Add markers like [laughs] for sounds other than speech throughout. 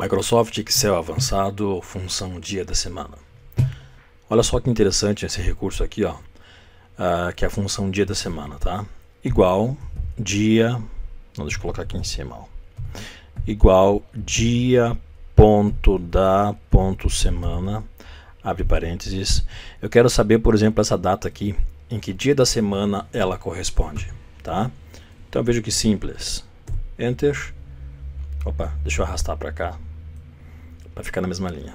Microsoft Excel avançado, função dia da semana. Olha só que interessante esse recurso aqui, ó, uh, que é a função dia da semana, tá? Igual dia, não, deixa eu colocar aqui em cima, ó, igual dia ponto da ponto semana, abre parênteses. Eu quero saber, por exemplo, essa data aqui, em que dia da semana ela corresponde, tá? Então veja que simples. Enter. Opa, deixa eu arrastar para cá para ficar na mesma linha.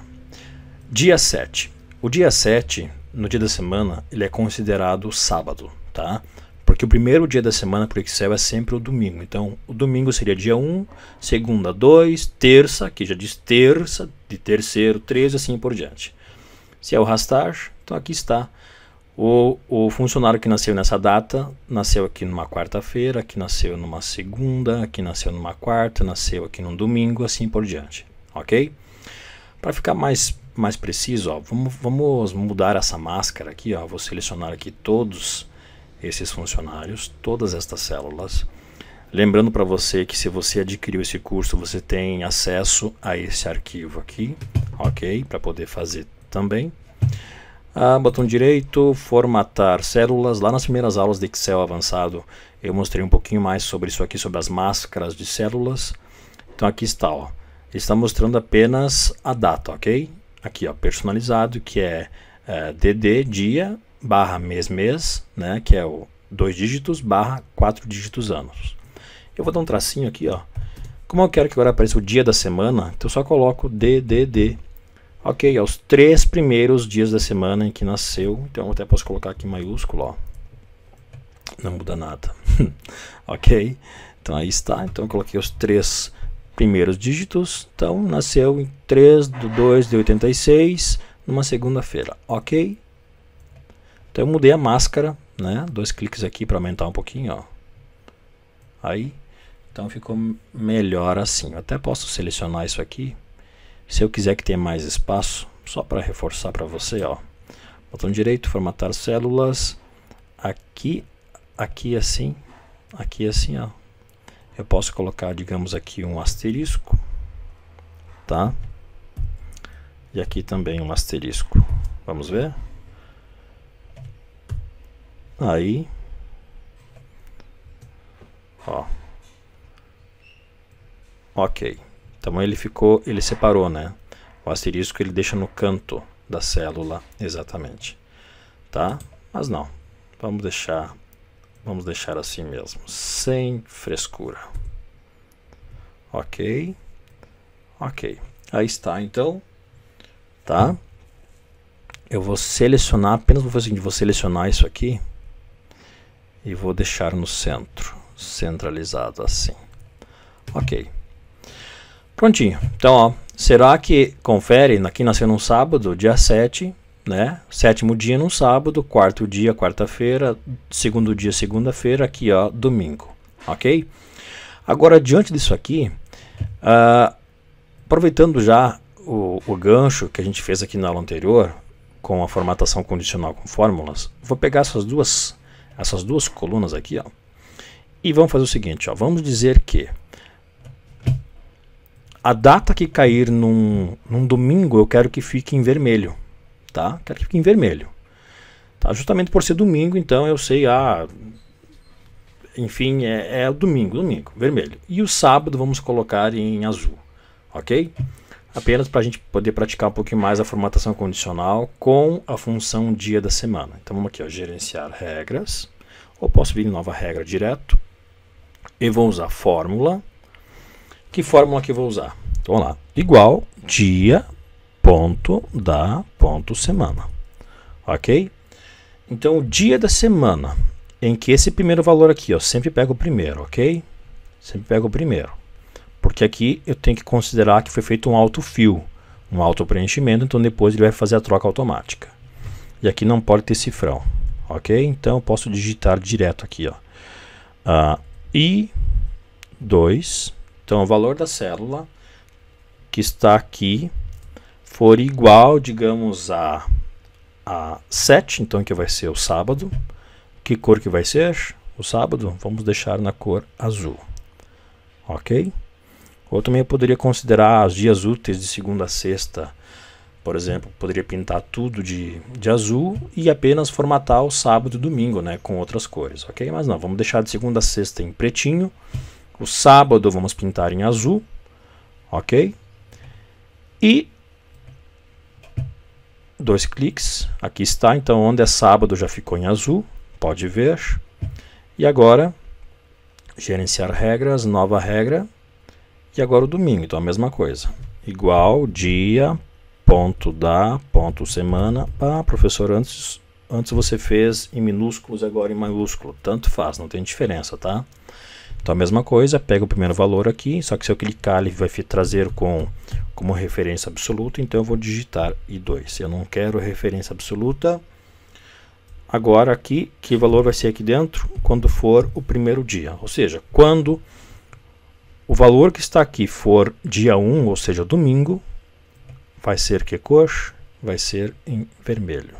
Dia 7. O dia 7, no dia da semana, ele é considerado sábado, tá? Porque o primeiro dia da semana para o Excel é sempre o domingo. Então, o domingo seria dia 1, segunda 2, terça, que já diz terça, de terceiro 3, assim por diante. Se é o rastar, então aqui está. O, o funcionário que nasceu nessa data, nasceu aqui numa quarta-feira, que nasceu numa segunda, que nasceu numa quarta, nasceu aqui num domingo, assim por diante. Ok? Para ficar mais, mais preciso, ó, vamos, vamos mudar essa máscara aqui. Ó, vou selecionar aqui todos esses funcionários, todas estas células. Lembrando para você que se você adquiriu esse curso, você tem acesso a esse arquivo aqui, ok? Para poder fazer também. Ah, botão direito, formatar células. Lá nas primeiras aulas de Excel avançado, eu mostrei um pouquinho mais sobre isso aqui, sobre as máscaras de células. Então aqui está, ó está mostrando apenas a data, ok? Aqui, ó, personalizado, que é, é DD dia barra mês mês, né? Que é o dois dígitos barra quatro dígitos anos. Eu vou dar um tracinho aqui, ó. Como eu quero que agora apareça o dia da semana, então eu só coloco DDD. Ok, aos é três primeiros dias da semana em que nasceu, então eu até posso colocar aqui maiúsculo, ó. Não muda nada. [laughs] ok? Então aí está. Então eu coloquei os três primeiros dígitos. Então, nasceu em 3 de 2 de 86, numa segunda-feira. Ok? Então, eu mudei a máscara, né? Dois cliques aqui para aumentar um pouquinho, ó. Aí, então ficou melhor assim. Eu até posso selecionar isso aqui. Se eu quiser que tenha mais espaço, só para reforçar para você, ó. Botão direito, formatar células. Aqui, aqui assim, aqui assim, ó eu posso colocar, digamos aqui, um asterisco, tá? E aqui também um asterisco. Vamos ver? Aí, ó. Ok. Então ele ficou, ele separou, né? O asterisco ele deixa no canto da célula, exatamente. Tá? Mas não. Vamos deixar Vamos deixar assim mesmo, sem frescura. Ok. Ok. Aí está, então. Tá? Eu vou selecionar, apenas vou fazer seguinte, vou selecionar isso aqui e vou deixar no centro, centralizado assim. Ok. Prontinho. Então, ó, será que confere, aqui nasceu num sábado, dia 7, né? Sétimo dia num sábado, quarto dia quarta-feira, segundo dia segunda-feira, aqui ó, domingo, ok? Agora, diante disso aqui, uh, aproveitando já o, o gancho que a gente fez aqui na aula anterior, com a formatação condicional com fórmulas, vou pegar essas duas, essas duas colunas aqui, ó, e vamos fazer o seguinte, ó, vamos dizer que a data que cair num, num domingo eu quero que fique em vermelho, tá? Quero que fique em vermelho. Tá? Justamente por ser domingo, então eu sei, ah, enfim, é, é domingo, domingo, vermelho. E o sábado vamos colocar em azul, ok? Apenas para a gente poder praticar um pouquinho mais a formatação condicional com a função dia da semana. Então vamos aqui, ó, gerenciar regras, ou posso vir em nova regra direto, e vou usar fórmula. Que fórmula que eu vou usar? Então, vamos lá, igual dia ponto da ponto semana. Ok? Então, o dia da semana em que esse primeiro valor aqui, ó, sempre pega o primeiro, ok? Sempre pega o primeiro. Porque aqui eu tenho que considerar que foi feito um alto fio, um alto preenchimento, então depois ele vai fazer a troca automática. E aqui não pode ter cifrão, ok? Então eu posso digitar direto aqui, ó. Uh, I, 2, então o valor da célula que está aqui for igual, digamos, a, a 7, então que vai ser o sábado. Que cor que vai ser? O sábado vamos deixar na cor azul. Ok? Ou também eu poderia considerar os dias úteis de segunda a sexta. Por exemplo, poderia pintar tudo de, de azul e apenas formatar o sábado e domingo né, com outras cores, ok? Mas não, vamos deixar de segunda a sexta em pretinho. O sábado vamos pintar em azul, ok? E dois cliques, aqui está, então onde é sábado já ficou em azul, pode ver. E agora, gerenciar regras, nova regra, e agora o domingo, então a mesma coisa. Igual dia, ponto da, ponto semana. Ah, professor, antes, antes você fez em minúsculos, agora em maiúsculo. Tanto faz, não tem diferença, tá? Então a mesma coisa, pega o primeiro valor aqui, só que se eu clicar ele vai trazer com, como referência absoluta, então eu vou digitar I2. Eu não quero referência absoluta. Agora aqui, que valor vai ser aqui dentro? Quando for o primeiro dia, ou seja, quando o valor que está aqui for dia 1, ou seja, domingo, vai ser que cor? Vai ser em vermelho.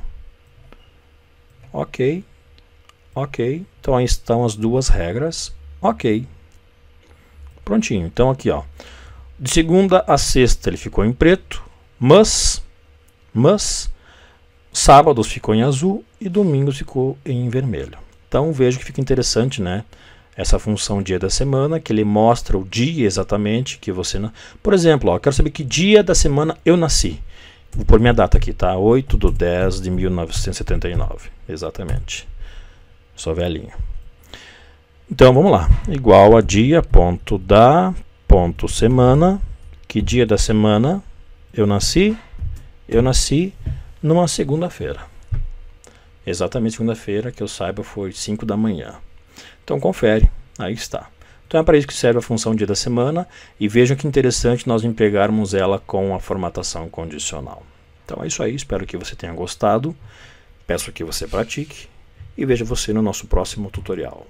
Ok, ok. Então aí estão as duas regras. Ok. Prontinho. Então aqui, ó. De segunda a sexta ele ficou em preto, mas mas sábados ficou em azul e domingos ficou em vermelho. Então vejo que fica interessante, né? Essa função dia da semana, que ele mostra o dia exatamente que você... Na... Por exemplo, ó, quero saber que dia da semana eu nasci. Vou pôr minha data aqui, tá? 8 de 10 de 1979. Exatamente. Sou velhinho. Então vamos lá. Igual a dia ponto da ponto semana. Que dia da semana eu nasci? Eu nasci numa segunda-feira. Exatamente segunda-feira, que eu saiba, foi 5 da manhã. Então confere, aí está. Então é para isso que serve a função dia da semana e vejam que interessante nós empregarmos ela com a formatação condicional. Então é isso aí, espero que você tenha gostado. Peço que você pratique e veja você no nosso próximo tutorial.